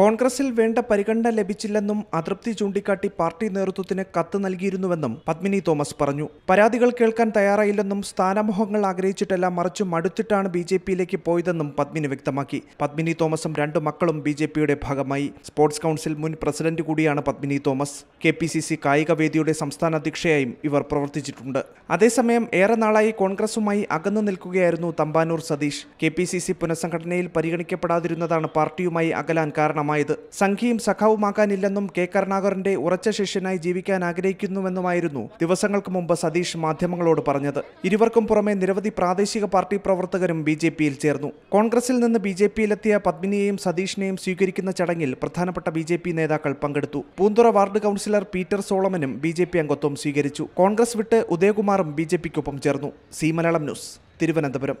കോൺഗ്രസിൽ വേണ്ട പരിഗണന ലഭിച്ചില്ലെന്നും അതൃപ്തി ചൂണ്ടിക്കാട്ടി പാർട്ടി നേതൃത്വത്തിന് കത്ത് നൽകിയിരുന്നുവെന്നും പത്മിനി തോമസ് പറഞ്ഞു പരാതികൾ കേൾക്കാൻ തയ്യാറായില്ലെന്നും സ്ഥാനമോഹങ്ങൾ ആഗ്രഹിച്ചിട്ടല്ല മറിച്ച് മടുത്തിട്ടാണ് ബി ജെ പിയിലേക്ക് പോയതെന്നും പത്മിനി വ്യക്തമാക്കി പത്മിനി തോമസും രണ്ടു മക്കളും ബി ജെ പിയുടെ ഭാഗമായി സ്പോർട്സ് കൗൺസിൽ മുൻ പ്രസിഡന്റ് കൂടിയാണ് Padmini Thomas K P C C കായികവേദിയുടെ സംസ്ഥാന അധ്യക്ഷയായും ഇവർ പ്രവർത്തിച്ചിട്ടുണ്ട് അതേസമയം ഏറെ നാളായി കോൺഗ്രസുമായി അകന്നു നിൽക്കുകയായിരുന്നു Thampanoor Satheesh K P C C പുനഃസംഘടനയിൽ പരിഗണിക്കപ്പെടാതിരുന്നതാണ് പാർട്ടിയുമായി അകലാൻ കാരണം കാരണമായത് സംഖ്യയും സഖാവുമാക്കാനില്ലെന്നും കെ കരുണാകരന്റെ ഉറച്ച ശിഷ്യനായി ജീവിക്കാൻ ആഗ്രഹിക്കുന്നുവെന്നുമായിരുന്നു ദിവസങ്ങൾക്ക് മുമ്പ് സതീഷ് മാധ്യമങ്ങളോട് പറഞ്ഞത് ഇരുവർക്കും പുറമെ നിരവധി പ്രാദേശിക പാർട്ടി പ്രവർത്തകരും ബി ജെ പിയിൽ ചേർന്നു കോൺഗ്രസിൽ നിന്ന് ബി ജെ പിയിലെത്തിയ പത്മിനിയെയും സതീഷിനെയും സ്വീകരിക്കുന്ന ചടങ്ങിൽ പ്രധാനപ്പെട്ട ബി ജെ പി നേതാക്കൾ പങ്കെടുത്തു പൂന്തുറ വാർഡ് കൗൺസിലർ പീറ്റർ സോളമനും ബി ജെ പി അംഗത്വം സ്വീകരിച്ചു കോൺഗ്രസ് വിട്ട് ഉദയകുമാറും ബി ജെ പിക്കൊപ്പം ചേർന്നു സി മലയാളം ന്യൂസ് തിരുവനന്തപുരം